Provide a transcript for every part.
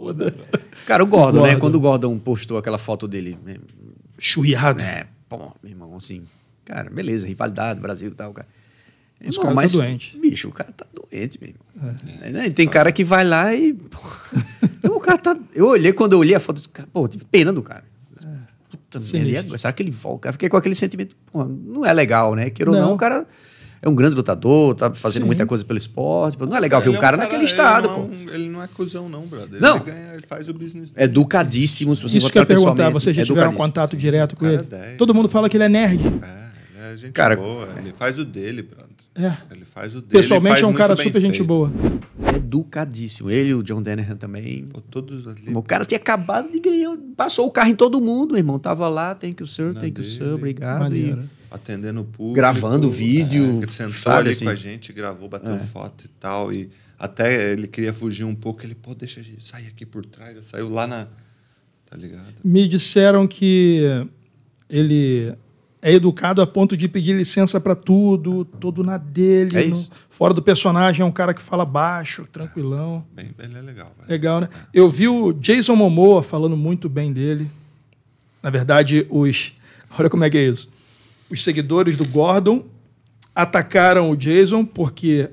foda. Cara, o Gordon, o né? Gordon, né? Quando o Gordon postou aquela foto dele. Né? Churriado. É, pô, meu irmão, assim. Cara, beleza, rivalidade, Brasil e tal, cara. Os caras mas, tá doente. Bicho, o cara tá doente mesmo. É. Né? Tem cara que vai lá e. pô, o cara tá. Eu olhei, quando eu olhei a foto, pô, tive pena do cara. É. Puta, merda, será que ele volta? Fiquei com aquele sentimento, pô, não é legal, né? Queira ou não, o cara é um grande lutador, tá fazendo Sim. muita coisa pelo esporte. Não é legal ele ver é um cara, cara naquele estado, não, é pô. Ele não é cuzão, não, brother. Não. Ele, ganha, ele faz o business. Dele. É educadíssimo, se você Isso que eu ia perguntar, vocês já é tiveram um contato direto com cara ele? Todo mundo fala que ele é nerd. É, é gente cara, boa. É. Ele faz o dele, brother. É. Ele faz o dele. Pessoalmente é um cara super feito. gente boa. Educadíssimo. Ele, o John denner também. Pô, todos ali... O cara tinha acabado de ganhar. Passou o carro em todo mundo, meu irmão. Tava lá, tem que o senhor, tem que o senhor, obrigado. E... Atendendo o público. Gravando o é, vídeo. É, ele sentou sabe, ali assim? com a gente, gravou, bateu é. foto e tal. E até ele queria fugir um pouco. Ele, pô, deixa a gente sair aqui por trás. Ele saiu lá na. Tá ligado? Me disseram que ele é educado a ponto de pedir licença para tudo, todo na dele. É no, fora do personagem, é um cara que fala baixo, tranquilão. bem, ele é legal. Velho. Legal, né? Eu vi o Jason Momoa falando muito bem dele. Na verdade, os. Olha como é que é isso. Os seguidores do Gordon atacaram o Jason porque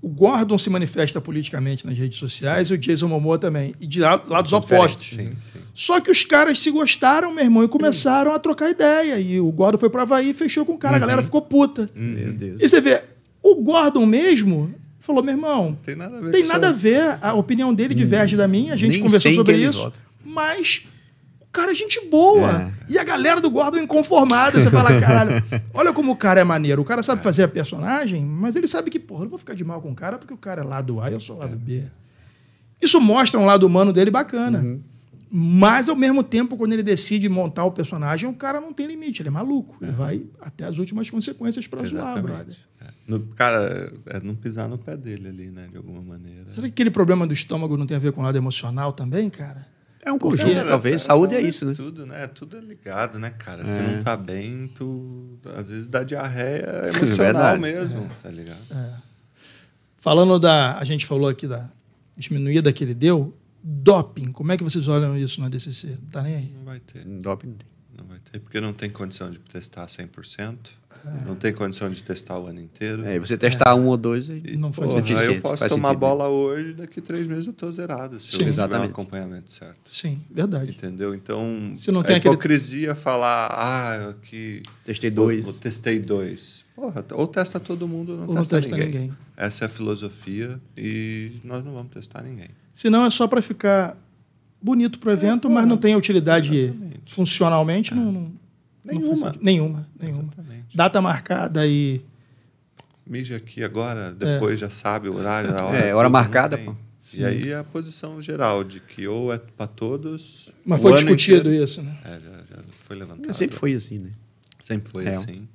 o Gordon se manifesta politicamente nas redes sociais sim. e o Jason Momoa também. E de lados opostos. Sim, sim. Só que os caras se gostaram, meu irmão, e começaram a trocar ideia. E o Gordon foi pra Havaí e fechou com o cara. Uhum. A galera uhum. ficou puta. Uhum. Meu Deus. E você vê, o Gordon mesmo falou, meu irmão, tem nada a ver. Tem nada a ver. A opinião dele diverge da minha. A gente Nem conversou sobre isso. Mas cara é gente boa. É. E a galera do Gordon inconformada. Você fala, caralho, olha como o cara é maneiro. O cara sabe fazer a personagem, mas ele sabe que, porra, eu vou ficar de mal com o cara porque o cara é lado A e eu sou lado é. B. Isso mostra um lado humano dele bacana. Uhum. Mas, ao mesmo tempo, quando ele decide montar o personagem, o cara não tem limite, ele é maluco. É. Ele vai até as últimas consequências para zoar, brother. É. No, cara, é, é não pisar no pé dele ali, né, de alguma maneira. Será que aquele problema do estômago não tem a ver com o lado emocional também, cara? É um conjunto, é, né? talvez. Tá, saúde é isso, né? Tudo, né? É tudo é ligado, né, cara? É. Se não tá bem, tu. Às vezes dá diarreia é emocional é mesmo, tá ligado? Falando da. A gente falou aqui da diminuída que ele deu. Doping, como é que vocês olham isso na DCC? Não tá nem aí? Não vai ter. Doping não vai ter, porque não tem condição de testar 100%. Não tem condição de testar o ano inteiro. É, você testar é. um ou dois, e, não faz porra, suficiente. Aí eu posso tomar sentido. bola hoje, daqui três meses eu estou zerado. Se Sim. eu exatamente. tiver um acompanhamento certo. Sim, verdade. Entendeu? Então, se não tem a hipocrisia aquele... falar, ah, que... Testei dois. Eu, eu testei dois. Porra, ou testa todo mundo ou não, ou testa, não testa ninguém. ninguém. Essa é a filosofia e nós não vamos testar ninguém. Senão é só para ficar bonito para o evento, é, mas não é, tem é, utilidade exatamente. funcionalmente, é. não, não Nenhuma. Nenhuma, nenhuma. Exatamente. Data marcada e. Mija aqui agora, depois é. já sabe o horário, da hora. É, hora marcada, pô. Sim. E aí a posição geral de que ou é para todos. Mas foi discutido inteiro, isso, né? É, já, já foi levantado. Sempre foi assim, né? Sempre foi é. assim.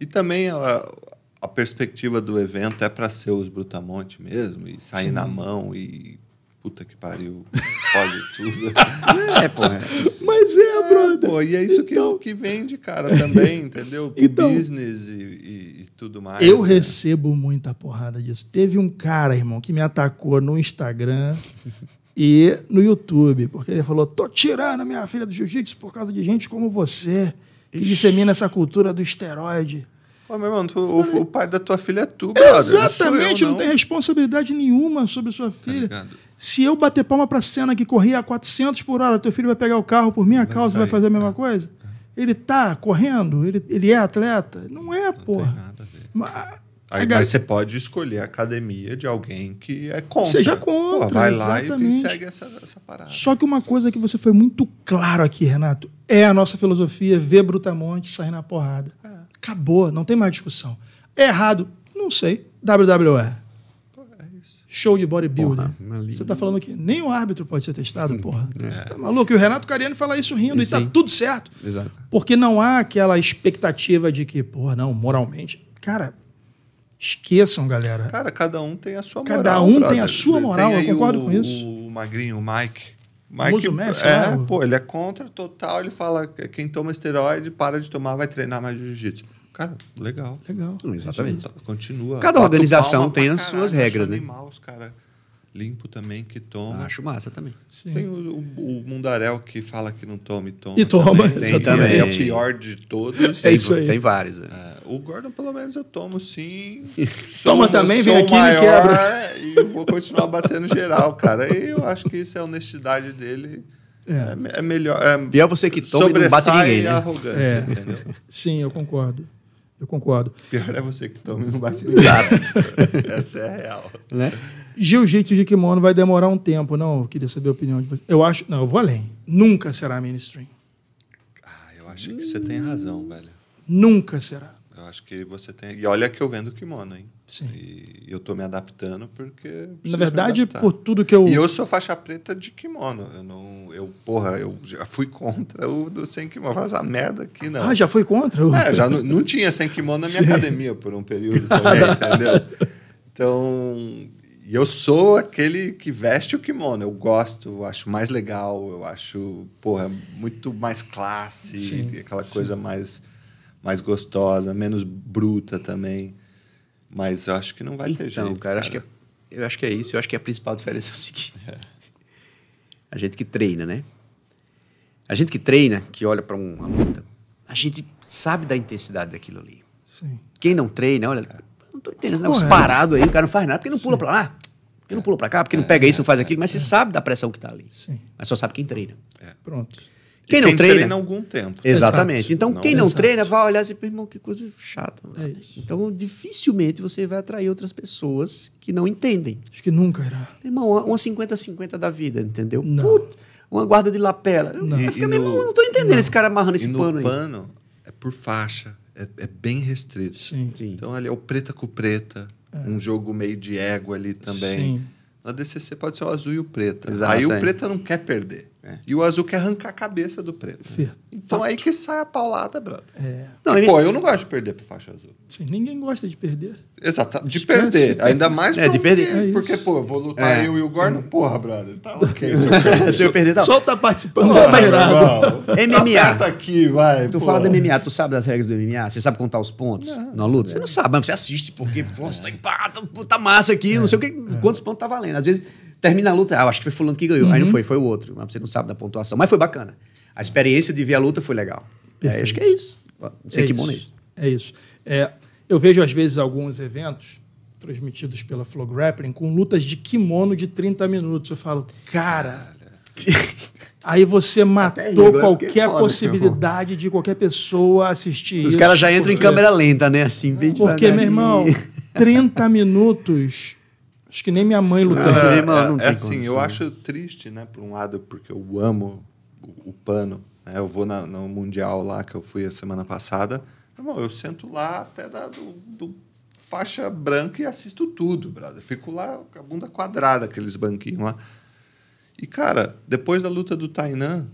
E também a, a perspectiva do evento é para ser os Brutamonte mesmo, e sair Sim. na mão e puta que pariu, olha tudo. é, pô. É Mas é, é, brother. Pô, e é isso então... que, que vende, cara, também, entendeu? Então, business e, e, e tudo mais. Eu né? recebo muita porrada disso. Teve um cara, irmão, que me atacou no Instagram e no YouTube, porque ele falou: tô tirando minha filha do jiu-jitsu por causa de gente como você, que Ixi. dissemina essa cultura do esteroide. Pô, meu irmão, tu, o, o, pai da tua filha é tu, brother. Exatamente, não, eu, não. não, tem responsabilidade nenhuma sobre sua tá filha. Tá se eu bater palma para a cena que corria a 400 por hora, teu filho vai pegar o carro por minha causa e vai fazer a mesma é. coisa? É. Ele tá correndo? Ele, ele é atleta? Não é, não porra. Tem nada a ver. Mas, Aí, mas você pode escolher a academia de alguém que é contra. Seja contra. Pô, vai exatamente. lá e segue essa, essa parada. Só que uma coisa que você foi muito claro aqui, Renato, é a nossa filosofia ver Brutamonte sair na porrada. É. Acabou, não tem mais discussão. É errado? Não sei. WWE show de bodybuilder. Porra, Você tá falando que nem o árbitro pode ser testado, porra. É. Tá maluco? E o Renato Cariani fala isso rindo, e, tá tudo certo. Exato. Porque não há aquela expectativa de que, porra, não, moralmente. Cara, esqueçam, galera. Cara, cada um tem a sua moral. Cada um brother. tem a sua moral, eu concordo o, com isso. O Magrinho, o Mike. Mike, Uso é, Messi, é, pô, ele é contra total, ele fala quem toma esteroide para de tomar, vai treinar mais jiu-jitsu. Cara, legal. Legal. Não, exatamente. Continua. Cada organização tem as suas regras, né? Animal, os cara limpo também que toma. Acho massa também. Sim. Tem o, o, o, Mundaréu que fala que não toma e toma. E toma, também. Tem, exatamente. É o pior de todos. É isso aí. Tem vários. É. É, o Gordon, pelo menos, eu tomo sim. Sou, toma também, vem aqui maior, e quebra. E vou continuar batendo geral, cara. E eu acho que isso é a honestidade dele. É, é, é melhor. É, Pior você que toma e não bate ninguém. Né? Arrogância, é. Sim, eu concordo. Eu concordo. Pior é você que está me não Exato. Essa é a real. Né? Jiu-jitsu de kimono vai demorar um tempo, não? Eu queria saber a opinião de você. Eu acho. Não, eu vou além. Nunca será mainstream. Ah, eu acho que você tem razão, velho. Nunca será. Eu então, acho que você tem. E olha que eu vendo kimono, hein? Sim. E eu tô me adaptando porque. Na verdade, por tudo que eu. E eu sou faixa preta de kimono. Eu não. Eu, porra, eu já fui contra o do sem kimono. Faz a merda aqui, não. Ah, já fui contra? O... É, já não, não tinha sem kimono na minha Sim. academia por um período também, entendeu? Então. E eu sou aquele que veste o kimono. Eu gosto, eu acho mais legal, eu acho, porra, muito mais classe, sim, aquela sim. coisa mais mais gostosa, menos bruta também. Mas eu acho que não vai então, ter jeito. Cara, cara. Acho que é, eu acho que é isso. Eu acho que a principal diferença é o seguinte: é. a gente que treina, né? A gente que treina, que olha para uma luta, a gente sabe da intensidade daquilo ali. Sim. Quem não treina, olha, é. não tô entendendo, não, é parado aí, o cara não faz nada, porque não Sim. pula para lá, porque é. não pula para cá, porque não pega é. isso, não faz é. aquilo, mas você sabe da pressão que tá ali. Sim. Mas só sabe quem treina. Pronto. Quem, não treina, treina algum tempo. Exatamente. Exato. Então, não, quem não exato. treina vai olhar assim, irmão, que coisa chata. É então, dificilmente você vai atrair outras pessoas que não entendem. Acho que nunca era. Irmão, uma 50-50 da vida, entendeu? Não. Puta, uma guarda de lapela. Não. Eu, no, irmão, eu não tô entendendo não. esse cara amarrando esse e pano no aí. pano é por faixa. É, é bem restrito. Sim. Sim. Então, ali é o preta com preta. É. Um jogo meio de ego ali também. Sim. Na DCC pode ser o azul e o preto. Exato, aí o preto não quer perder. É. E o azul quer arrancar a cabeça do preto. Né? Então aí que sai a paulada, brother. É. Não, e, ele... pô, eu não gosto de perder pra faixa azul. Sim, ninguém gosta de perder. Exato, de Esquece. perder. Ainda mais é, de perder. Porque, é porque, pô, eu vou lutar é. eu e o Gordon, porra, brother. Tá ok. Se eu perder, se eu tá... Só tá participando. Não, tá mas, MMA. Aperta aqui, vai. Tu pô. fala do MMA, tu sabe das regras do MMA? Você sabe contar os pontos não, na luta? Você não sabe, mas você assiste, porque, pô, você tá empata, puta massa aqui, não sei o que, é. quantos pontos tá valendo. Às vezes termina a luta, ah, acho que foi fulano que ganhou. Uhum. Aí não uhum. foi, foi o outro. Mas você não sabe da pontuação. Mas foi bacana. A experiência de ver a luta foi legal. É, acho que é isso. Você é que isso. bom É isso. É, eu vejo, às vezes, alguns eventos transmitidos pela Flow Grappling com lutas de kimono de 30 minutos. Eu falo, cara... Aí você matou é qualquer foda, possibilidade de qualquer pessoa assistir Os isso. Os caras já entram porque... em câmera lenta, né? Assim, bem Porque, meu irmão, 30 minutos Acho que nem minha mãe lutando. É, não, é, não, é assim, condições. eu acho triste, né? Por um lado, porque eu amo o, o pano. Né? Eu vou na, no Mundial lá, que eu fui a semana passada. Irmão, eu sento lá até da, do, do faixa branca e assisto tudo, brother. Fico lá com a bunda quadrada, aqueles banquinhos lá. E, cara, depois da luta do Tainan,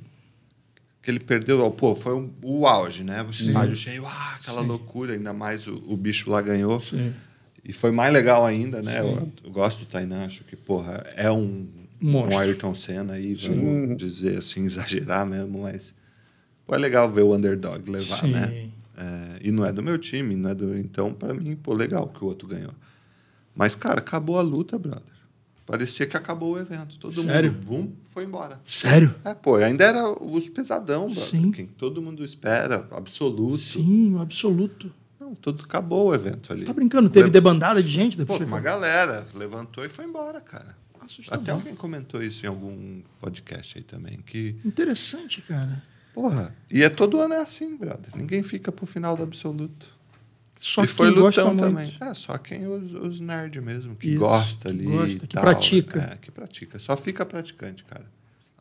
que ele perdeu, pô, foi um, o auge, né? O estádio cheio, ah, aquela Sim. loucura, ainda mais o, o bicho lá ganhou. Sim. E foi mais legal ainda, né? Eu, eu, gosto do Tainan, acho que, porra, é um, um Ayrton Senna aí, vamos dizer assim, exagerar mesmo, mas pô, é legal ver o underdog levar, Sim. né? É, e não é do meu time, não é do. Então, para mim, pô, legal que o outro ganhou. Mas, cara, acabou a luta, brother. Parecia que acabou o evento. Todo Sério? mundo, boom, foi embora. Sério? É, pô, ainda era os pesadão, brother. Sim. Quem todo mundo espera, absoluto. Sim, o absoluto tudo acabou o evento ali. Você tá brincando? Teve debandada de gente depois? Pô, uma galera levantou e foi embora, cara. Assustador. Até alguém comentou isso em algum podcast aí também. Que... Interessante, cara. Porra, e é todo ano é assim, brother. Ninguém fica pro final do absoluto. Só e foi lutão também. É, só quem os, os nerds mesmo, que isso, gosta que ali. Gosta, que tal, pratica. É, que pratica. Só fica praticante, cara.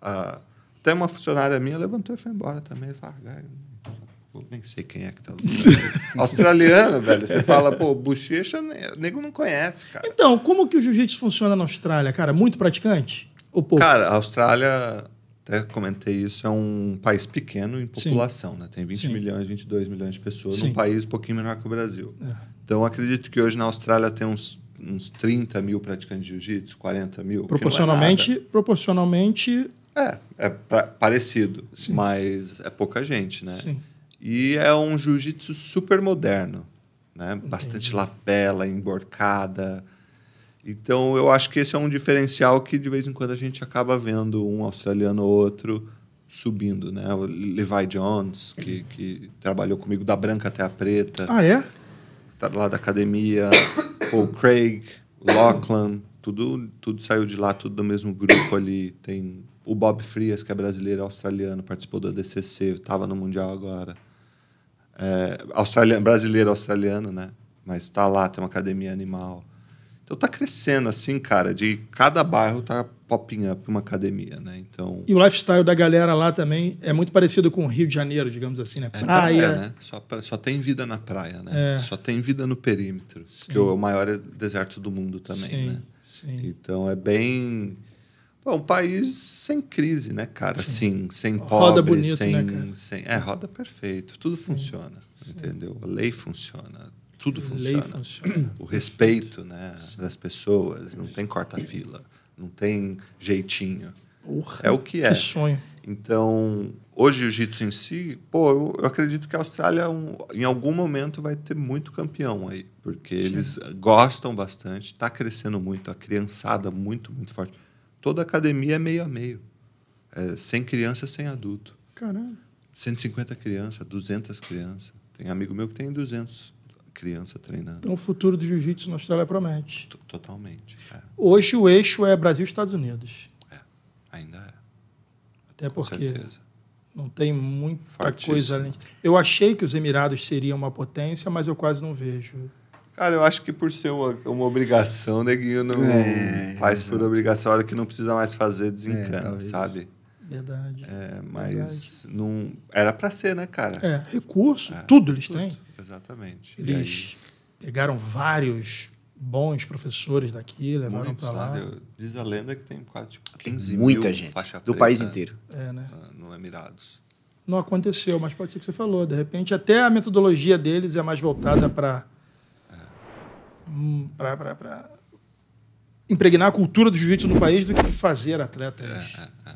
Ah, até uma funcionária minha levantou e foi embora também. Falei, ah, Pô, nem sei quem é que tá no Australiano, velho. Você fala, pô, bochecha, né, nego não conhece, cara. Então, como que o jiu-jitsu funciona na Austrália, cara? Muito praticante? Ou pouco? Cara, a Austrália, até comentei isso, é um país pequeno em população, Sim. né? Tem 20 Sim. milhões, 22 milhões de pessoas, Sim. num país um pouquinho menor que o Brasil. É. Então, acredito que hoje na Austrália tem uns uns 30 mil praticantes de jiu-jitsu, 40 mil. É proporcionalmente, é proporcionalmente. É, é parecido, Sim. mas é pouca gente, né? Sim. E é um jiu-jitsu super moderno, né? Bastante Entendi. lapela, emborcada. Então, eu acho que esse é um diferencial que de vez em quando a gente acaba vendo um australiano ou outro subindo, né? O Levi Jones, que, que trabalhou comigo da branca até a preta. Ah, é? Tá lá da academia. o Craig, o Lachlan, tudo, tudo saiu de lá, tudo do mesmo grupo ali. Tem o Bob Frias, que é brasileiro, australiano, participou da DCC, estava no Mundial agora. É, australiana brasileiro australiano, né? Mas está lá, tem uma academia animal. Então tá crescendo assim, cara, de cada bairro tá popping up uma academia, né? Então E o lifestyle da galera lá também é muito parecido com o Rio de Janeiro, digamos assim, né? É praia, é praia né? Só, só tem vida na praia, né? É. Só tem vida no perímetro, sim. que é o maior deserto do mundo também, sim, né? Sim. Então é bem Pô, um país sem crise, né, cara? Sim, assim, sem roda pobre, roda bonito, né, sem, né, sem, É, roda perfeito. Tudo Sim. funciona, Sim. entendeu? A lei funciona, tudo funciona. funciona. O respeito né, das pessoas, não tem corta-fila, não tem jeitinho. é o que é. Que sonho. Então, hoje o jiu-jitsu em si, pô, eu, eu acredito que a Austrália um, em algum momento vai ter muito campeão aí, porque Sim. eles gostam bastante, está crescendo muito, a criançada muito, muito forte Toda academia é meio a meio. É, 100 crianças, adulto. Caramba. 150 crianças, 200 crianças. Tem amigo meu que tem 200 crianças treinando. Então, o futuro do jiu-jitsu na Austrália promete. T Totalmente. É. Hoje o eixo é Brasil e Estados Unidos. É, ainda é. Até Com porque certeza. não tem muita coisa além. Eu achei que os Emirados seriam uma potência, mas eu quase não vejo. Cara, eu acho que por ser uma, uma obrigação, neguinho não é, faz por obrigação. A hora que não precisa mais fazer, é, desencana, é, sabe? Verdade. É, mas Verdade. não. Era para ser, né, cara? É, recurso, é. tudo eles tudo. têm. Exatamente. Eles pegaram vários bons professores daqui, levaram para lá. diz a lenda que tem quase tipo, 15 tem muita gente do país inteiro. É, né? Ah, no Emirados. Não aconteceu, mas pode ser que você falou. De repente, até a metodologia deles é mais voltada para Hum, para impregnar a cultura do jiu-jitsu no país do que fazer atletas. É, é, é.